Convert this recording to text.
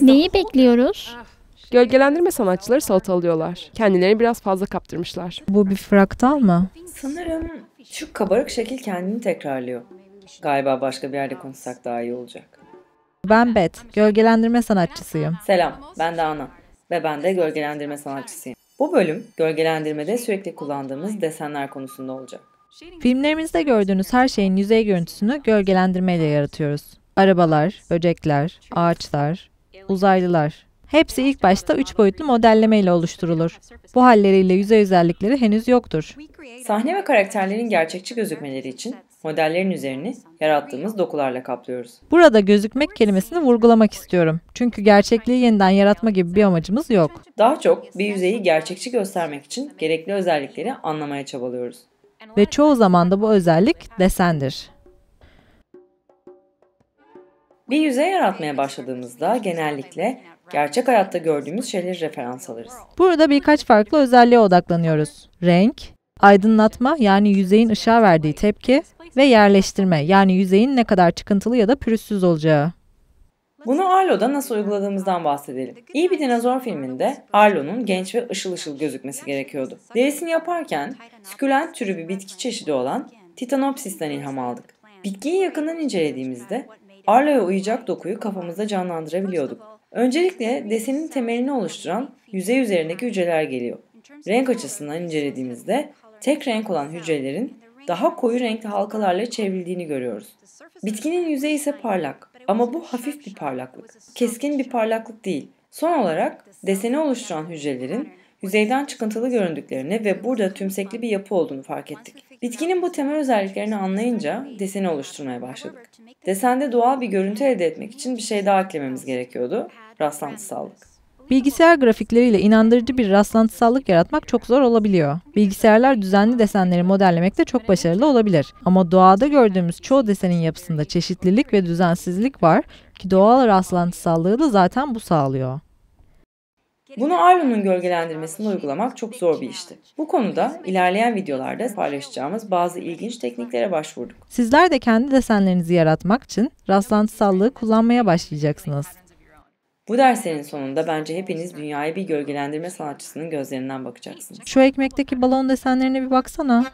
Neyi bekliyoruz? Ah, gölgelendirme sanatçıları alıyorlar. Kendilerini biraz fazla kaptırmışlar. Bu bir fraktal mı? Sanırım şu kabarık şekil kendini tekrarlıyor. Galiba başka bir yerde konuşsak daha iyi olacak. Ben Bet, gölgelendirme sanatçısıyım. Selam, ben de Ana ve ben de gölgelendirme sanatçısıyım. Bu bölüm gölgelendirmede sürekli kullandığımız desenler konusunda olacak. Filmlerimizde gördüğünüz her şeyin yüzey görüntüsünü gölgelendirmeyle yaratıyoruz. Arabalar, böcekler, ağaçlar, uzaylılar. Hepsi ilk başta üç boyutlu modelleme ile oluşturulur. Bu halleriyle yüzey özellikleri henüz yoktur. Sahne ve karakterlerin gerçekçi gözükmeleri için modellerin üzerini yarattığımız dokularla kaplıyoruz. Burada gözükmek kelimesini vurgulamak istiyorum. Çünkü gerçekliği yeniden yaratma gibi bir amacımız yok. Daha çok bir yüzeyi gerçekçi göstermek için gerekli özellikleri anlamaya çabalıyoruz. Ve çoğu zaman da bu özellik desendir. Bir yüzey yaratmaya başladığımızda genellikle gerçek hayatta gördüğümüz şeyleri referans alırız. Burada birkaç farklı özelliğe odaklanıyoruz. Renk, aydınlatma yani yüzeyin ışığa verdiği tepki ve yerleştirme yani yüzeyin ne kadar çıkıntılı ya da pürüzsüz olacağı. Bunu Arlo'da nasıl uyguladığımızdan bahsedelim. İyi bir dinozor filminde Arlo'nun genç ve ışıl ışıl gözükmesi gerekiyordu. Derisini yaparken sükülent türü bir bitki çeşidi olan Titanopsis'ten ilham aldık. Bitkiyi yakından incelediğimizde Arlo'ya uyacak dokuyu kafamızda canlandırabiliyorduk. Öncelikle desenin temelini oluşturan yüzey üzerindeki hücreler geliyor. Renk açısından incelediğimizde tek renk olan hücrelerin daha koyu renkli halkalarla çevrildiğini görüyoruz. Bitkinin yüzeyi ise parlak ama bu hafif bir parlaklık. Keskin bir parlaklık değil. Son olarak deseni oluşturan hücrelerin yüzeyden çıkıntılı göründüklerini ve burada tümsekli bir yapı olduğunu fark ettik. Bitkinin bu temel özelliklerini anlayınca deseni oluşturmaya başladık. Desende doğal bir görüntü elde etmek için bir şey daha eklememiz gerekiyordu. Rastlantısallık. Bilgisayar grafikleriyle inandırıcı bir rastlantısallık yaratmak çok zor olabiliyor. Bilgisayarlar düzenli desenleri modellemekte çok başarılı olabilir. Ama doğada gördüğümüz çoğu desenin yapısında çeşitlilik ve düzensizlik var ki doğal rastlantısallığı da zaten bu sağlıyor. Bunu Arlo'nun gölgelendirmesini uygulamak çok zor bir işti. Bu konuda ilerleyen videolarda paylaşacağımız bazı ilginç tekniklere başvurduk. Sizler de kendi desenlerinizi yaratmak için rastlantısallığı kullanmaya başlayacaksınız. Bu derslerin sonunda bence hepiniz dünyaya bir gölgelendirme sanatçısının gözlerinden bakacaksınız. Şu ekmekteki balon desenlerine bir baksana.